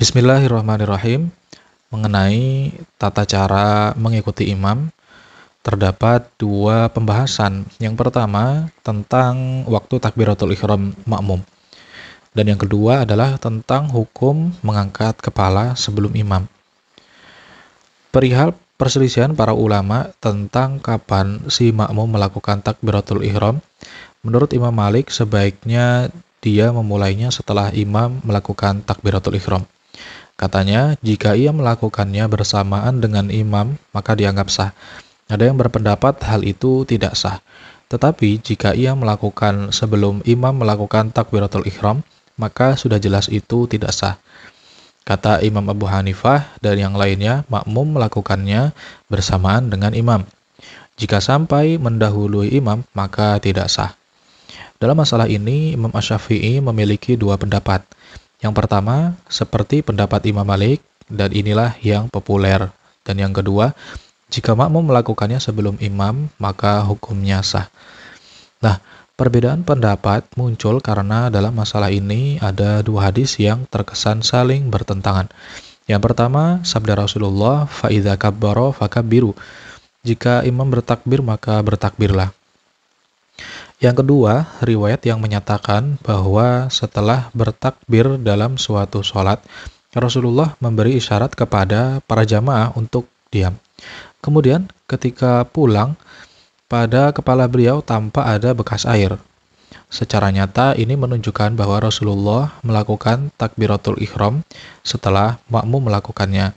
Bismillahirrahmanirrahim. Mengenai tata cara mengikuti imam, terdapat dua pembahasan. Yang pertama tentang waktu takbiratul ihram makmum. Dan yang kedua adalah tentang hukum mengangkat kepala sebelum imam. Perihal perselisihan para ulama tentang kapan si makmum melakukan takbiratul ihram, menurut Imam Malik sebaiknya dia memulainya setelah imam melakukan takbiratul ihram. Katanya, jika ia melakukannya bersamaan dengan imam, maka dianggap sah. Ada yang berpendapat hal itu tidak sah. Tetapi jika ia melakukan sebelum imam melakukan takbiratul ikhram maka sudah jelas itu tidak sah. Kata Imam Abu Hanifah dan yang lainnya, makmum melakukannya bersamaan dengan imam. Jika sampai mendahului imam, maka tidak sah. Dalam masalah ini, Imam Asyafi'i memiliki dua pendapat. Yang pertama, seperti pendapat Imam Malik, dan inilah yang populer. Dan yang kedua, jika makmum melakukannya sebelum imam, maka hukumnya sah. Nah, perbedaan pendapat muncul karena dalam masalah ini ada dua hadis yang terkesan saling bertentangan. Yang pertama, sabda Rasulullah, "Faidha kabbaro fakabiru Jika imam bertakbir, maka bertakbirlah. Yang kedua, riwayat yang menyatakan bahwa setelah bertakbir dalam suatu sholat, Rasulullah memberi isyarat kepada para jamaah untuk diam. Kemudian ketika pulang, pada kepala beliau tampak ada bekas air. Secara nyata ini menunjukkan bahwa Rasulullah melakukan takbiratul ihram setelah makmum melakukannya.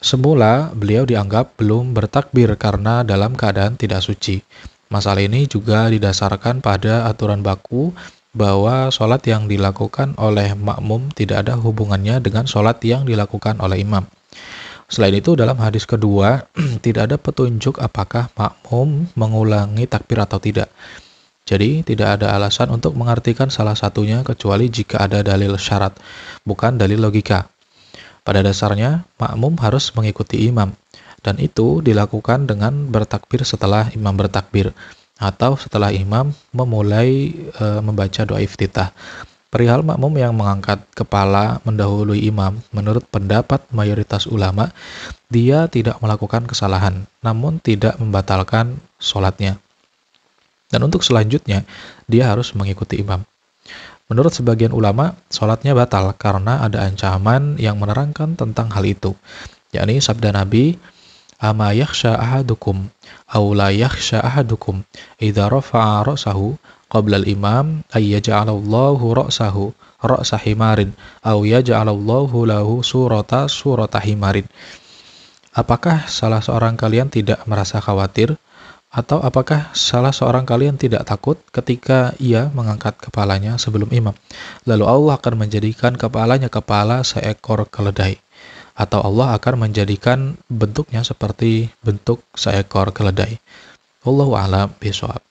Semula beliau dianggap belum bertakbir karena dalam keadaan tidak suci. Masalah ini juga didasarkan pada aturan baku bahwa sholat yang dilakukan oleh makmum tidak ada hubungannya dengan sholat yang dilakukan oleh imam. Selain itu, dalam hadis kedua, tidak ada petunjuk apakah makmum mengulangi takbir atau tidak. Jadi, tidak ada alasan untuk mengartikan salah satunya kecuali jika ada dalil syarat, bukan dalil logika. Pada dasarnya, makmum harus mengikuti imam, dan itu dilakukan dengan bertakbir setelah imam bertakbir atau setelah imam memulai e, membaca doa iftitah. Perihal makmum yang mengangkat kepala mendahului imam, menurut pendapat mayoritas ulama, dia tidak melakukan kesalahan, namun tidak membatalkan sholatnya. Dan untuk selanjutnya, dia harus mengikuti imam. Menurut sebagian ulama, sholatnya batal karena ada ancaman yang menerangkan tentang hal itu, yakni sabda Nabi, Ama yakhsha ahadukum aw la yakhsha ahadukum idza rafa'a ra'sahu qabla al-imam ay yaj'alallahu ra'sahu ra'sa himarin aw yaj'alallahu lahu surata surata himarin. Apakah salah seorang kalian tidak merasa khawatir atau apakah salah seorang kalian tidak takut ketika ia mengangkat kepalanya sebelum imam? Lalu Allah akan menjadikan kepalanya kepala seekor keledai atau Allah akan menjadikan bentuknya seperti bentuk seekor keledai. Wallahu a'lam bishawab.